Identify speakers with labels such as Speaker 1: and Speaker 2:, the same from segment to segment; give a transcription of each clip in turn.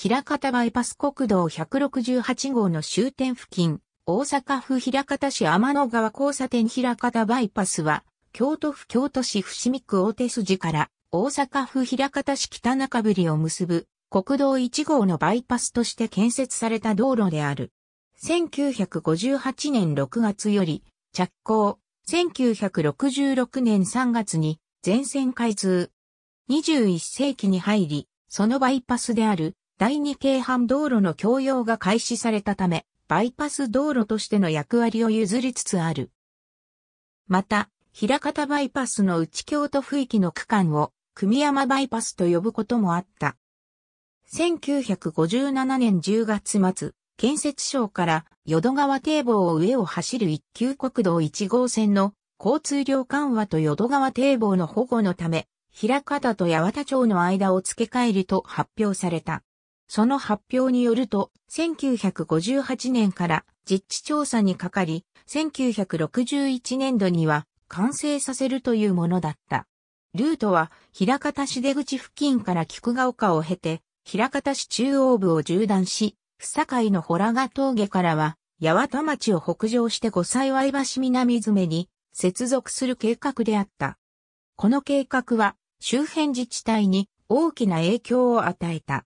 Speaker 1: 平方バイパス国道168号の終点付近、大阪府平方市天の川交差点平方バイパスは、京都府京都市伏見区大手筋から大阪府平方市北中ぶりを結ぶ国道1号のバイパスとして建設された道路である。1958年6月より着工、1966年3月に全線開通。21世紀に入り、そのバイパスである第二京阪道路の供用が開始されたため、バイパス道路としての役割を譲りつつある。また、平方バイパスの内京都府域の区間を、組山バイパスと呼ぶこともあった。1957年10月末、建設省から淀川堤防を上を走る一級国道1号線の交通量緩和と淀川堤防の保護のため、平方と八幡町の間を付け替えると発表された。その発表によると、1958年から実地調査にかかり、1961年度には完成させるというものだった。ルートは、平方市出口付近から菊ヶ丘を経て、平方市中央部を縦断し、不境のホラガ峠からは、八幡町を北上して五歳い橋南詰に接続する計画であった。この計画は、周辺自治体に大きな影響を与えた。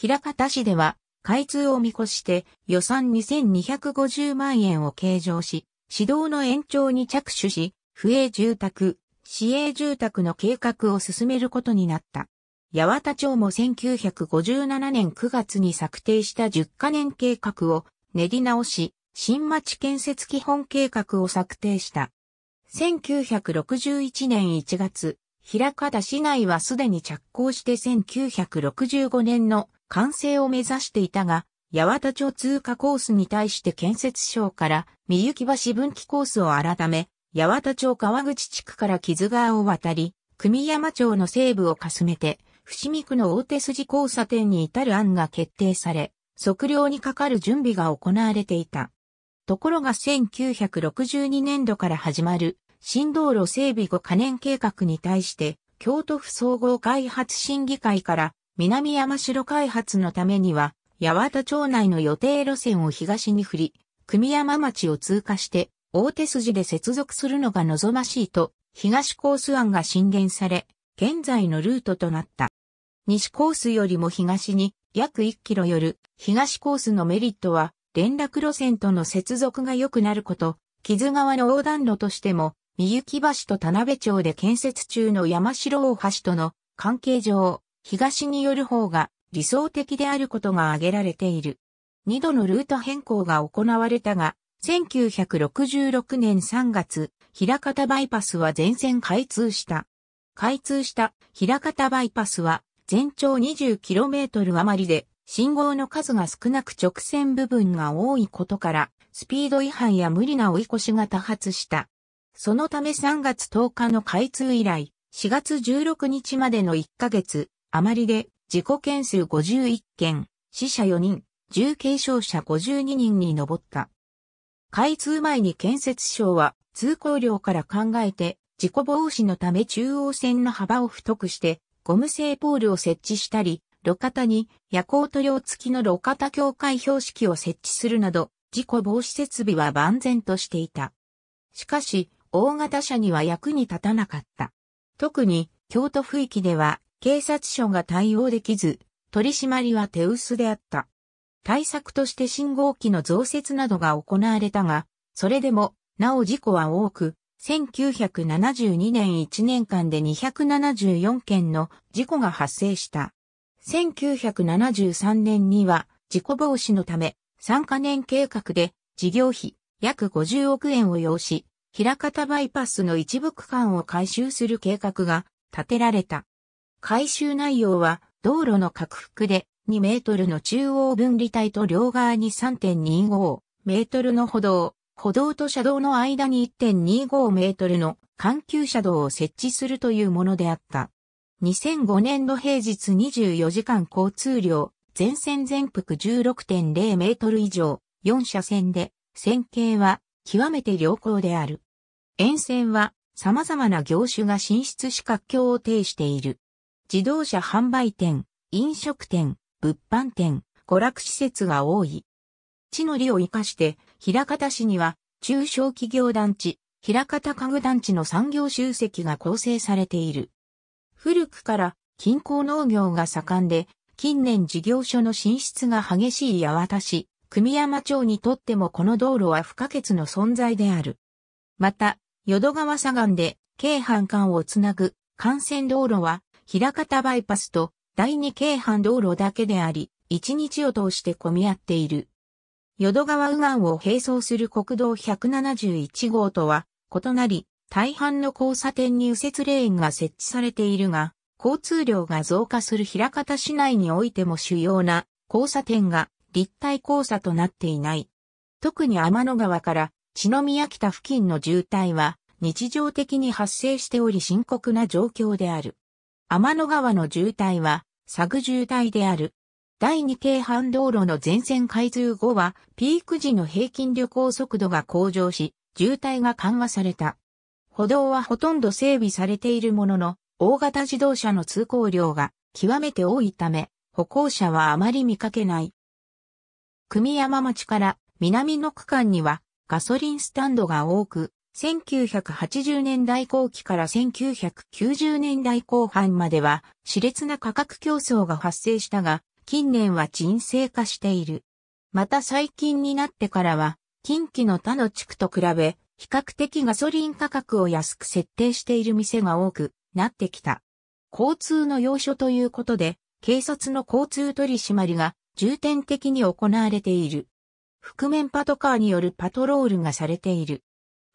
Speaker 1: 平方市では、開通を見越して予算2250万円を計上し、指導の延長に着手し、不営住宅、市営住宅の計画を進めることになった。八幡町も1957年9月に策定した10カ年計画を練り直し、新町建設基本計画を策定した。1961年1月、平方市内はすでに着工して1965年の完成を目指していたが、八幡町通過コースに対して建設省から三雪橋分岐コースを改め、八幡町川口地区から木津川を渡り、組山町の西部をかすめて、伏見区の大手筋交差点に至る案が決定され、測量にかかる準備が行われていた。ところが1962年度から始まる新道路整備後可燃計画に対して、京都府総合開発審議会から南山城開発のためには、八幡町内の予定路線を東に振り、組山町を通過して、大手筋で接続するのが望ましいと、東コース案が進言され、現在のルートとなった。西コースよりも東に約1キロよる東コースのメリットは連絡路線との接続が良くなること、木津川の横断路としても、三雪橋と田辺町で建設中の山城大橋との関係上、東による方が理想的であることが挙げられている。二度のルート変更が行われたが、1966年3月、平方バイパスは全線開通した。開通した平方バイパスは全長 20km 余りで信号の数が少なく直線部分が多いことからスピード違反や無理な追い越しが多発した。そのため3月10日の開通以来4月16日までの1ヶ月余りで、事故件数51件、死者4人、重軽傷者52人に上った。開通前に建設省は、通行量から考えて、事故防止のため中央線の幅を太くして、ゴム製ポールを設置したり、路肩に夜行塗料付きの路肩境界標識を設置するなど、事故防止設備は万全としていた。しかし、大型車には役に立たなかった。特に、京都府域では警察署が対応できず、取り締まりは手薄であった。対策として信号機の増設などが行われたが、それでも、なお事故は多く、1972年1年間で274件の事故が発生した。1973年には事故防止のため3カ年計画で事業費約50億円を要し、平方バイパスの一部区間を改修する計画が立てられた。回収内容は、道路の拡幅で2メートルの中央分離帯と両側に3.25メートルの歩道、歩道と車道の間に1.25メートルの緩急車道を設置するというものであった。2005年度平日24時間交通量、全線全幅16.0メートル以上、4車線で、線形は極めて良好である。沿線は様々な業種が進出資格況を呈している。自動車販売店、飲食店、物販店、娯楽施設が多い。地の利を生かして、平方市には中小企業団地、平方家具団地の産業集積が構成されている。古くから近郊農業が盛んで、近年事業所の進出が激しい八幡市、組山町にとってもこの道路は不可欠の存在である。また、淀川左岸で、京阪間をつなぐ幹線道路は、平方バイパスと第二京阪道路だけであり、一日を通して混み合っている。淀川右岸を並走する国道171号とは異なり、大半の交差点に右折レーンが設置されているが、交通量が増加する平方市内においても主要な交差点が立体交差となっていない。特に天の川から篠の宮北付近の渋滞は日常的に発生しており深刻な状況である。天の川の渋滞は、グ渋滞である。第2京阪道路の全線開通後は、ピーク時の平均旅行速度が向上し、渋滞が緩和された。歩道はほとんど整備されているものの、大型自動車の通行量が極めて多いため、歩行者はあまり見かけない。久美山町から南の区間にはガソリンスタンドが多く、1980年代後期から1990年代後半までは熾烈な価格競争が発生したが、近年は沈静化している。また最近になってからは、近畿の他の地区と比べ、比較的ガソリン価格を安く設定している店が多くなってきた。交通の要所ということで、警察の交通取り締まりが重点的に行われている。覆面パトカーによるパトロールがされている。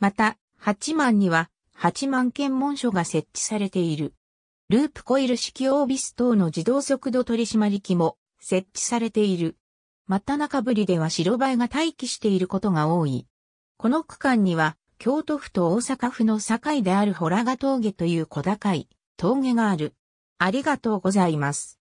Speaker 1: また、八幡には、八幡検問所が設置されている。ループコイル式オービス等の自動速度取締機も設置されている。また中ぶりでは白バイが待機していることが多い。この区間には、京都府と大阪府の境であるホラガ峠という小高い峠がある。ありがとうございます。